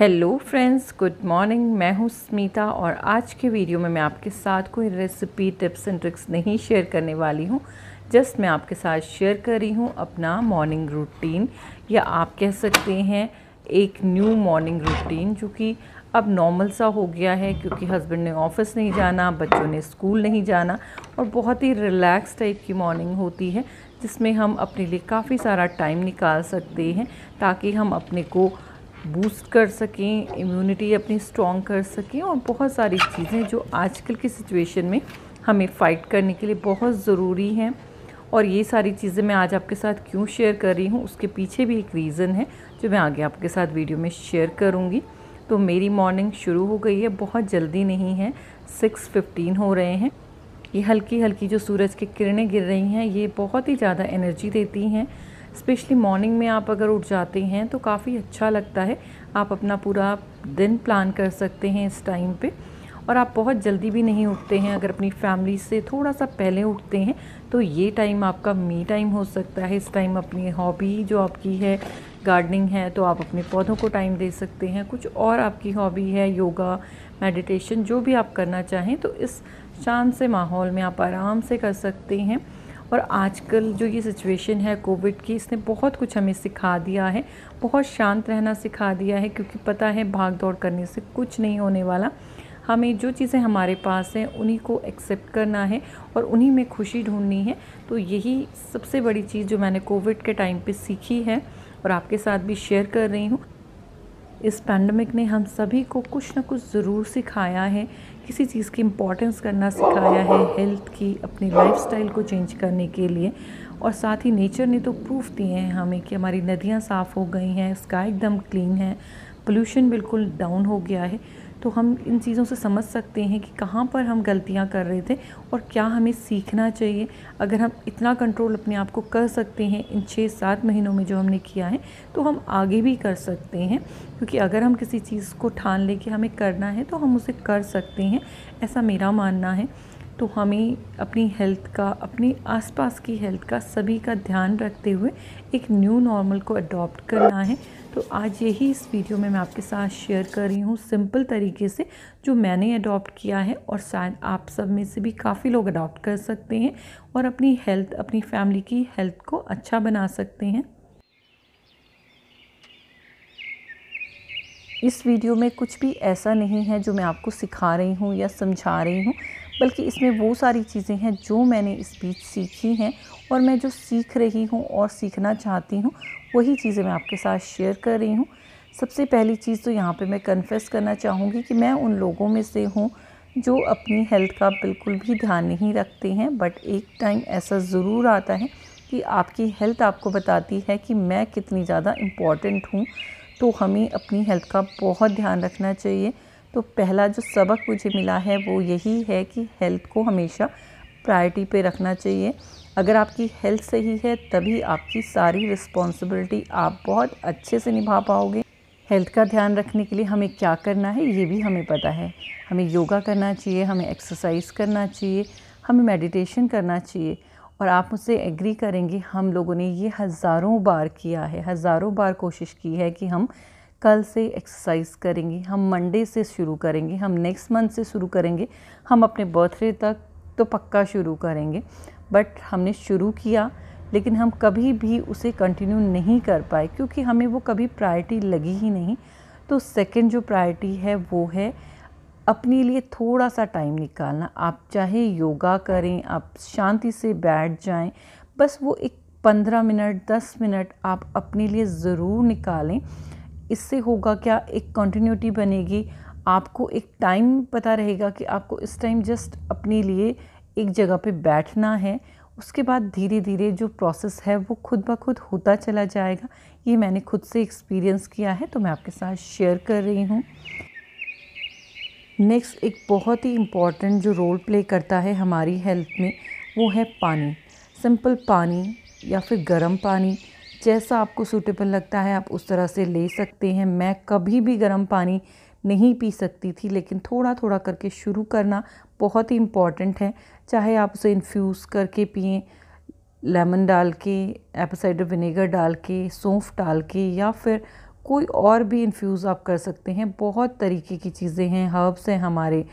hello friends good morning मैं हूं स्मिता और आज के वीडियो में मैं आपके साथ कोई रेसिपी टिप्स एंड ट्रिक्स नहीं शेयर करने वाली हूं जस्ट मैं आपके साथ शेयर कर रही हूं अपना मॉर्निंग रूटीन या आप कह सकते हैं एक न्यू मॉर्निंग रूटीन जो कि अब नॉर्मल सा हो गया है क्योंकि हस्बैंड ने ऑफिस नहीं जाना बच्चों ने स्कूल नहीं जाना और बहुत ही रिलैक्स टाइप की मॉर्निंग होती है जिसमें हम अपने लिए काफ़ी सारा टाइम निकाल सकते हैं ताकि हम अपने को बूस्ट कर सकें इम्यूनिटी अपनी स्ट्रॉन्ग कर सकें और बहुत सारी चीज़ें जो आजकल की सिचुएशन में हमें फ़ाइट करने के लिए बहुत ज़रूरी हैं और ये सारी चीज़ें मैं आज आपके साथ क्यों शेयर कर रही हूँ उसके पीछे भी एक रीज़न है जो मैं आगे आपके साथ वीडियो में शेयर करूँगी तो मेरी मॉर्निंग शुरू हो गई है बहुत जल्दी नहीं है सिक्स फिफ्टीन हो रहे हैं ये हल्की हल्की जो सूरज की किरणें गिर रही हैं ये बहुत ही ज़्यादा एनर्जी देती हैं स्पेशली मॉर्निंग में आप अगर उठ जाते हैं तो काफ़ी अच्छा लगता है आप अपना पूरा दिन प्लान कर सकते हैं इस टाइम पे और आप बहुत जल्दी भी नहीं उठते हैं अगर अपनी फैमिली से थोड़ा सा पहले उठते हैं तो ये टाइम आपका मी टाइम हो सकता है इस टाइम अपनी हॉबी जो आपकी है गार्डनिंग है तो आप अपने पौधों को टाइम दे सकते हैं कुछ और आपकी हॉबी है योगा मेडिटेशन जो भी आप करना चाहें तो इस शांत से माहौल में आप आराम से कर सकते हैं और आजकल जो ये सिचुएशन है कोविड की इसने बहुत कुछ हमें सिखा दिया है बहुत शांत रहना सिखा दिया है क्योंकि पता है भाग दौड़ करने से कुछ नहीं होने वाला हमें जो चीज़ें हमारे पास हैं उन्हीं को एक्सेप्ट करना है और उन्हीं में खुशी ढूंढनी है तो यही सबसे बड़ी चीज़ जो मैंने कोविड के टाइम पे सीखी है और आपके साथ भी शेयर कर रही हूँ इस पैंडमिक ने हम सभी को कुछ ना कुछ ज़रूर सिखाया है किसी चीज़ की इम्पोर्टेंस करना सिखाया है हेल्थ की अपनी लाइफस्टाइल को चेंज करने के लिए और साथ ही नेचर ने तो प्रूफ दिए हैं हमें कि हमारी नदियाँ साफ़ हो गई हैं स्काई एकदम क्लीन है पोल्यूशन बिल्कुल डाउन हो गया है तो हम इन चीज़ों से समझ सकते हैं कि कहाँ पर हम गलतियाँ कर रहे थे और क्या हमें सीखना चाहिए अगर हम इतना कंट्रोल अपने आप को कर सकते हैं इन छः सात महीनों में जो हमने किया है तो हम आगे भी कर सकते हैं क्योंकि अगर हम किसी चीज़ को ठान ले कि हमें करना है तो हम उसे कर सकते हैं ऐसा मेरा मानना है तो हमें अपनी हेल्थ का अपने आसपास की हेल्थ का सभी का ध्यान रखते हुए एक न्यू नॉर्मल को अडॉप्ट करना है तो आज यही इस वीडियो में मैं आपके साथ शेयर कर रही हूँ सिंपल तरीके से जो मैंने अडॉप्ट किया है और शायद आप सब में से भी काफ़ी लोग अडॉप्ट कर सकते हैं और अपनी हेल्थ अपनी फैमिली की हेल्थ को अच्छा बना सकते हैं इस वीडियो में कुछ भी ऐसा नहीं है जो मैं आपको सिखा रही हूँ या समझा रही हूँ बल्कि इसमें वो सारी चीज़ें हैं जो मैंने इस बीच सीखी हैं और मैं जो सीख रही हूँ और सीखना चाहती हूँ वही चीज़ें मैं आपके साथ शेयर कर रही हूँ सबसे पहली चीज़ तो यहाँ पे मैं कन्फेस करना चाहूँगी कि मैं उन लोगों में से हूँ जो अपनी हेल्थ का बिल्कुल भी ध्यान नहीं रखते हैं बट एक टाइम ऐसा ज़रूर आता है कि आपकी हेल्थ आपको बताती है कि मैं कितनी ज़्यादा इम्पॉर्टेंट हूँ तो हमें अपनी हेल्थ का बहुत ध्यान रखना चाहिए तो पहला जो सबक मुझे मिला है वो यही है कि हेल्थ को हमेशा प्रायोरिटी पे रखना चाहिए अगर आपकी हेल्थ सही है तभी आपकी सारी रिस्पॉन्सिबिलिटी आप बहुत अच्छे से निभा पाओगे हेल्थ का ध्यान रखने के लिए हमें क्या करना है ये भी हमें पता है हमें योगा करना चाहिए हमें एक्सरसाइज करना चाहिए हमें मेडिटेशन करना चाहिए और आप मुझसे एग्री करेंगे हम लोगों ने ये हज़ारों बार किया है हज़ारों बार कोशिश की है कि हम कल से एक्सरसाइज करेंगे हम मंडे से शुरू करेंगे हम नेक्स्ट मंथ से शुरू करेंगे हम अपने बर्थडे तक तो पक्का शुरू करेंगे बट हमने शुरू किया लेकिन हम कभी भी उसे कंटिन्यू नहीं कर पाए क्योंकि हमें वो कभी प्रायोरिटी लगी ही नहीं तो सेकंड जो प्रायोरिटी है वो है अपने लिए थोड़ा सा टाइम निकालना आप चाहे योगा करें आप शांति से बैठ जाएं बस वो एक पंद्रह मिनट दस मिनट आप अपने लिए ज़रूर निकालें इससे होगा क्या एक कंटिन्यूटी बनेगी आपको एक टाइम पता रहेगा कि आपको इस टाइम जस्ट अपने लिए एक जगह पे बैठना है उसके बाद धीरे धीरे जो प्रोसेस है वो खुद ब खुद होता चला जाएगा ये मैंने खुद से एक्सपीरियंस किया है तो मैं आपके साथ शेयर कर रही हूँ नेक्स्ट एक बहुत ही इम्पॉर्टेंट जो रोल प्ले करता है हमारी हेल्थ में वो है पानी सिंपल पानी या फिर गर्म पानी जैसा आपको सूटेबल लगता है आप उस तरह से ले सकते हैं मैं कभी भी गर्म पानी नहीं पी सकती थी लेकिन थोड़ा थोड़ा करके शुरू करना बहुत ही इम्पॉर्टेंट है चाहे आप उसे इन्फ्यूज़ करके पिए लेमन डाल के एप्पल साइडर विनेगर डाल के सौंफ डाल के या फिर कोई और भी इन्फ्यूज़ आप कर सकते हैं बहुत तरीके की चीज़ें हैं हर्ब्स हैं हमारे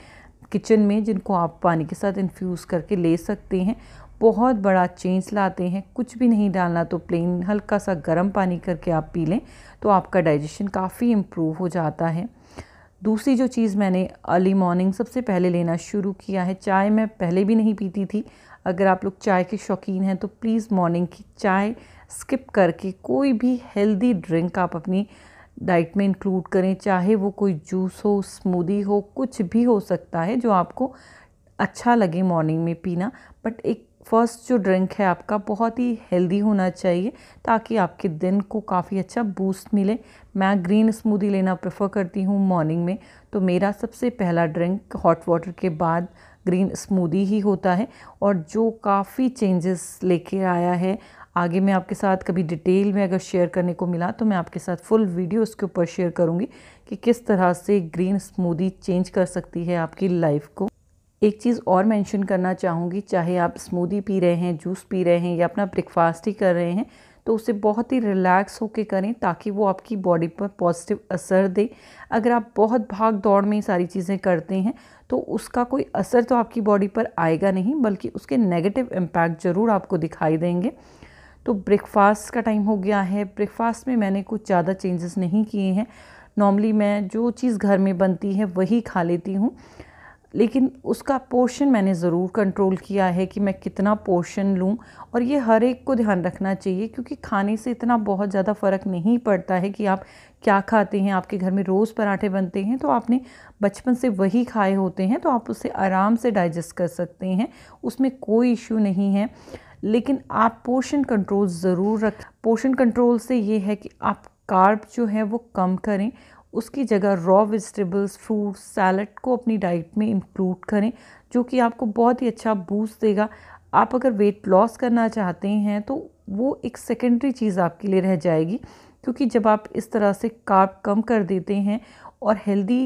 किचन में जिनको आप पानी के साथ इन्फ्यूज़ करके ले सकते हैं बहुत बड़ा चेंज लाते हैं कुछ भी नहीं डालना तो प्लेन हल्का सा गर्म पानी करके आप पी लें तो आपका डाइजेशन काफ़ी इम्प्रूव हो जाता है दूसरी जो चीज़ मैंने अर्ली मॉर्निंग सबसे पहले लेना शुरू किया है चाय मैं पहले भी नहीं पीती थी अगर आप लोग चाय के शौकीन हैं तो प्लीज़ मॉर्निंग की चाय स्किप करके कोई भी हेल्दी ड्रिंक आप अपनी डाइट में इंक्लूड करें चाहे वो कोई जूस हो स्मूदी हो कुछ भी हो सकता है जो आपको अच्छा लगे मॉर्निंग में पीना बट एक फर्स्ट जो ड्रिंक है आपका बहुत ही हेल्दी होना चाहिए ताकि आपके दिन को काफ़ी अच्छा बूस्ट मिले मैं ग्रीन स्मूदी लेना प्रेफर करती हूँ मॉर्निंग में तो मेरा सबसे पहला ड्रिंक हॉट वाटर के बाद ग्रीन स्मूदी ही होता है और जो काफ़ी चेंजेस लेके आया है आगे मैं आपके साथ कभी डिटेल में अगर शेयर करने को मिला तो मैं आपके साथ फुल वीडियो उसके ऊपर शेयर करूँगी कि किस तरह से ग्रीन स्मूदी चेंज कर सकती है आपकी लाइफ को एक चीज़ और मेंशन करना चाहूँगी चाहे आप स्मूदी पी रहे हैं जूस पी रहे हैं या अपना ब्रेकफास्ट ही कर रहे हैं तो उसे बहुत ही रिलैक्स होकर करें ताकि वो आपकी बॉडी पर पॉजिटिव असर दे अगर आप बहुत भाग दौड़ में सारी चीज़ें करते हैं तो उसका कोई असर तो आपकी बॉडी पर आएगा नहीं बल्कि उसके नेगेटिव इम्पैक्ट ज़रूर आपको दिखाई देंगे तो ब्रेकफास्ट का टाइम हो गया है ब्रेकफास्ट में मैंने कुछ ज़्यादा चेंजेस नहीं किए हैं नॉर्मली मैं जो चीज़ घर में बनती है वही खा लेती हूँ लेकिन उसका पोर्शन मैंने ज़रूर कंट्रोल किया है कि मैं कितना पोर्शन लूँ और ये हर एक को ध्यान रखना चाहिए क्योंकि खाने से इतना बहुत ज़्यादा फ़र्क नहीं पड़ता है कि आप क्या खाते हैं आपके घर में रोज़ पराठे बनते हैं तो आपने बचपन से वही खाए होते हैं तो आप उसे आराम से डाइजेस्ट कर सकते हैं उसमें कोई इशू नहीं है लेकिन आप पोषण कंट्रोल ज़रूर रख पोषण कंट्रोल से ये है कि आप कार्ब जो है वो कम करें उसकी जगह रॉ वेजिटेबल्स फ्रूट्स सैलड को अपनी डाइट में इंक्लूड करें जो कि आपको बहुत ही अच्छा बूस्ट देगा आप अगर वेट लॉस करना चाहते हैं तो वो एक सेकेंडरी चीज़ आपके लिए रह जाएगी क्योंकि जब आप इस तरह से कार्ब कम कर देते हैं और हेल्दी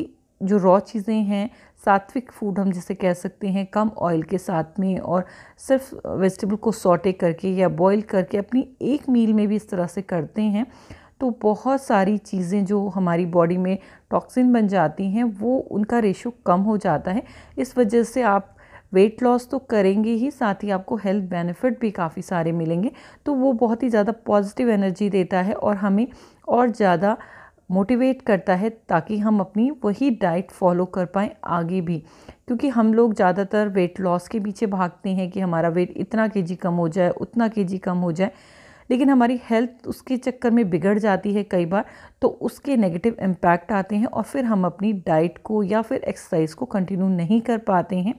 जो रॉ चीज़ें हैं सात्विक फूड हम जैसे कह सकते हैं कम ऑयल के साथ में और सिर्फ वेजिटेबल को सॉटे करके या बॉईल करके अपनी एक मील में भी इस तरह से करते हैं तो बहुत सारी चीज़ें जो हमारी बॉडी में टॉक्सिन बन जाती हैं वो उनका रेशो कम हो जाता है इस वजह से आप वेट लॉस तो करेंगे ही साथ ही आपको हेल्थ बेनिफिट भी काफ़ी सारे मिलेंगे तो वो बहुत ही ज़्यादा पॉजिटिव एनर्जी देता है और हमें और ज़्यादा मोटिवेट करता है ताकि हम अपनी वही डाइट फॉलो कर पाएँ आगे भी क्योंकि हम लोग ज़्यादातर वेट लॉस के पीछे भागते हैं कि हमारा वेट इतना के जी कम हो जाए उतना के जी कम हो जाए लेकिन हमारी हेल्थ उसके चक्कर में बिगड़ जाती है कई बार तो उसके नेगेटिव इम्पैक्ट आते हैं और फिर हम अपनी डाइट को या फिर एक्सरसाइज को कंटिन्यू नहीं कर पाते हैं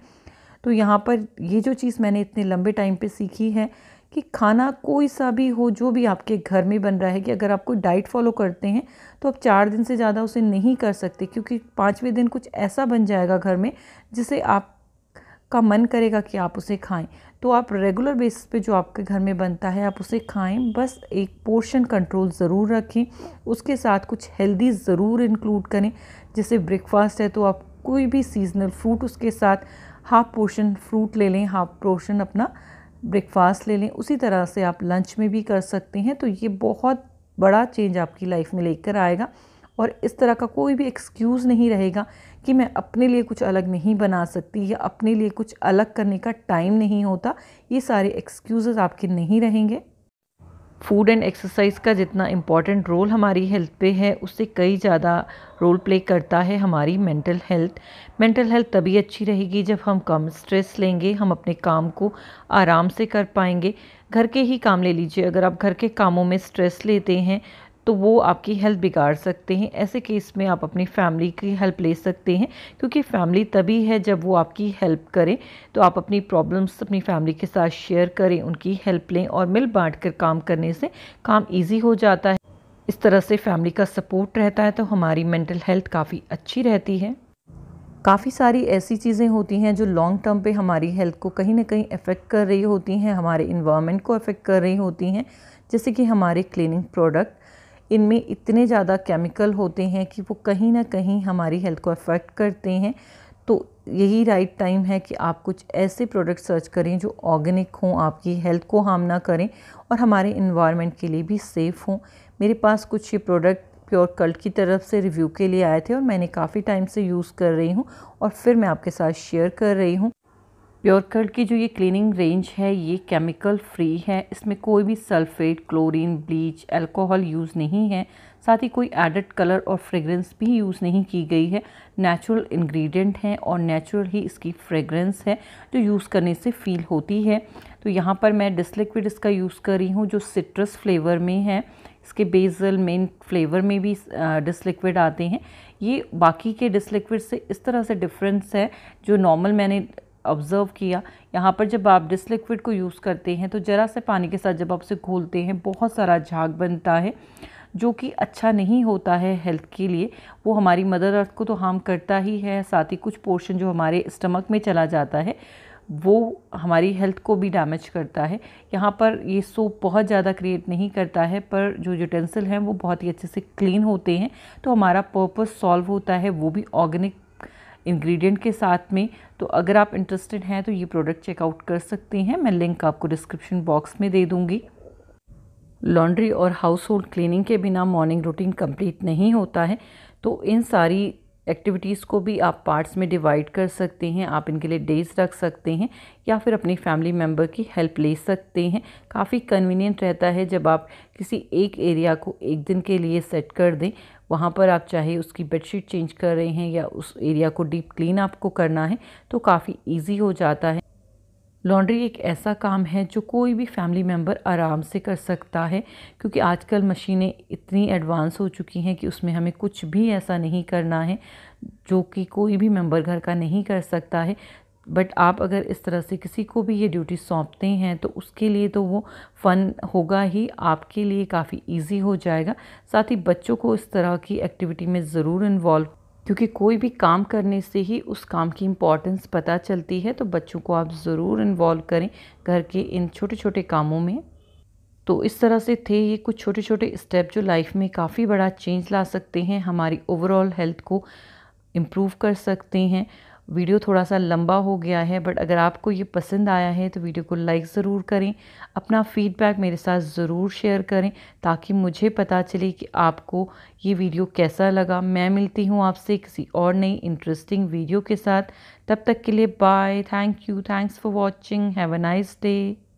तो यहाँ पर ये जो चीज़ मैंने इतने लंबे टाइम पर सीखी है कि खाना कोई सा भी हो जो भी आपके घर में बन रहा है कि अगर आप कोई डाइट फॉलो करते हैं तो आप चार दिन से ज़्यादा उसे नहीं कर सकते क्योंकि पाँचवें दिन कुछ ऐसा बन जाएगा घर में जिसे आप का मन करेगा कि आप उसे खाएं तो आप रेगुलर बेसिस पे जो आपके घर में बनता है आप उसे खाएं बस एक पोर्शन कंट्रोल ज़रूर रखें उसके साथ कुछ हेल्दी ज़रूर इंक्लूड करें जैसे ब्रेकफास्ट है तो आप कोई भी सीजनल फ्रूट उसके साथ हाफ पोर्शन फ्रूट ले लें हाफ पोर्शन अपना ब्रेकफास्ट ले लें उसी तरह से आप लंच में भी कर सकते हैं तो ये बहुत बड़ा चेंज आपकी लाइफ में लेकर आएगा और इस तरह का कोई भी एक्सक्यूज़ नहीं रहेगा कि मैं अपने लिए कुछ अलग नहीं बना सकती या अपने लिए कुछ अलग करने का टाइम नहीं होता ये सारे एक्सक्यूज़ आपके नहीं रहेंगे फूड एंड एक्सरसाइज का जितना इम्पॉर्टेंट रोल हमारी हेल्थ पे है उससे कई ज़्यादा रोल प्ले करता है हमारी मेंटल हेल्थ मेंटल हेल्थ तभी अच्छी रहेगी जब हम कम स्ट्रेस लेंगे हम अपने काम को आराम से कर पाएंगे घर के ही काम ले लीजिए अगर आप घर के कामों में स्ट्रेस लेते हैं तो वो आपकी हेल्थ बिगाड़ सकते हैं ऐसे केस में आप अपनी फैमिली की हेल्प ले सकते हैं क्योंकि फैमिली तभी है जब वो आपकी हेल्प करें तो आप अपनी प्रॉब्लम्स अपनी फैमिली के साथ शेयर करें उनकी हेल्प लें और मिल बांट कर काम करने से काम ईजी हो जाता है इस तरह से फैमिली का सपोर्ट रहता है तो हमारी मेंटल हेल्थ काफ़ी अच्छी रहती है काफ़ी सारी ऐसी चीज़ें होती हैं जो लॉन्ग टर्म पे हमारी हेल्थ को कहीं ना कहीं अफेक्ट कर रही होती हैं हमारे इन्वामेंट को अफेक्ट कर रही होती हैं जैसे कि हमारे क्लीनिंग प्रोडक्ट इनमें इतने ज़्यादा केमिकल होते हैं कि वो कहीं ना कहीं हमारी हेल्थ को अफेक्ट करते हैं तो यही राइट टाइम है कि आप कुछ ऐसे प्रोडक्ट सर्च करें जो ऑर्गेनिक हों आपकी हेल्थ को हार्म ना करें और हमारे इन्वायरमेंट के लिए भी सेफ़ हों मेरे पास कुछ ये प्रोडक्ट प्योर कल्ट की तरफ से रिव्यू के लिए आए थे और मैंने काफ़ी टाइम से यूज़ कर रही हूँ और फिर मैं आपके साथ शेयर कर रही हूँ प्योर कर्ड की जो ये क्लीनिंग रेंज है ये केमिकल फ्री है इसमें कोई भी sulphate chlorine bleach alcohol use नहीं है साथ ही कोई एडेड कलर और फ्रेगरेंस भी यूज़ नहीं की गई है नेचुरल इंग्रेडिएंट हैं और नेचुरल ही इसकी फ्रेगरेंस है जो यूज़ करने से फील होती है तो यहाँ पर मैं डिसलिक्विड इसका यूज़ कर रही हूँ जो सिट्रस फ्लेवर में है इसके बेजल मेन फ्लेवर में भी डिसलिक्विड आते हैं ये बाकी के डिसलिक्विड से इस तरह से डिफरेंस है जो नॉर्मल मैंने ऑब्ज़र्व किया यहाँ पर जब आप डिस लिक्विड को यूज़ करते हैं तो ज़रा से पानी के साथ जब आप उसे घोलते हैं बहुत सारा झाग बनता है जो कि अच्छा नहीं होता है हेल्थ के लिए वो हमारी मदर अर्थ को तो हार्म करता ही है साथ ही कुछ पोर्शन जो हमारे स्टमक में चला जाता है वो हमारी हेल्थ को भी डैमेज करता है यहाँ पर ये सोप बहुत ज़्यादा क्रिएट नहीं करता है पर जो यूटेंसिल हैं वो बहुत ही अच्छे से क्लीन होते हैं तो हमारा पर्पस सॉल्व होता है वो भी ऑर्गेनिक इंग्रेडिएंट के साथ में तो अगर आप इंटरेस्टेड हैं तो ये प्रोडक्ट चेकआउट कर सकते हैं मैं लिंक आपको डिस्क्रिप्शन बॉक्स में दे दूँगी लॉन्ड्री और हाउस होल्ड क्लिनिंग के बिना मॉर्निंग रूटीन कम्प्लीट नहीं होता है तो इन सारी एक्टिविटीज़ को भी आप पार्ट्स में डिवाइड कर सकते हैं आप इनके लिए डेज रख सकते हैं या फिर अपनी फैमिली मेम्बर की हेल्प ले सकते हैं काफ़ी कन्वीनियंट रहता है जब आप किसी एक एरिया को एक दिन के लिए सेट कर दें वहाँ पर आप चाहे उसकी बेडशीट चेंज कर रहे हैं या उस एरिया को डीप क्लीन आपको करना है तो काफ़ी ईजी हो जाता है लॉन्ड्री एक ऐसा काम है जो कोई भी फैमिली मेम्बर आराम से कर सकता है क्योंकि आजकल मशीनें इतनी एडवांस हो चुकी हैं कि उसमें हमें कुछ भी ऐसा नहीं करना है जो कि कोई भी मेंबर घर का नहीं कर सकता है बट आप अगर इस तरह से किसी को भी ये ड्यूटी सौंपते हैं तो उसके लिए तो वो फ़न होगा ही आपके लिए काफ़ी इजी हो जाएगा साथ ही बच्चों को इस तरह की एक्टिविटी में ज़रूर इन्वॉल्व क्योंकि कोई भी काम करने से ही उस काम की इम्पॉर्टेंस पता चलती है तो बच्चों को आप ज़रूर इन्वॉल्व करें घर के इन छोटे छोटे कामों में तो इस तरह से थे ये कुछ छोटे छोटे स्टेप जो लाइफ में काफ़ी बड़ा चेंज ला सकते हैं हमारी ओवरऑल हेल्थ को इम्प्रूव कर सकते हैं वीडियो थोड़ा सा लंबा हो गया है बट अगर आपको ये पसंद आया है तो वीडियो को लाइक ज़रूर करें अपना फ़ीडबैक मेरे साथ ज़रूर शेयर करें ताकि मुझे पता चले कि आपको ये वीडियो कैसा लगा मैं मिलती हूँ आपसे किसी और नई इंटरेस्टिंग वीडियो के साथ तब तक के लिए bye thank you thanks for watching have a nice day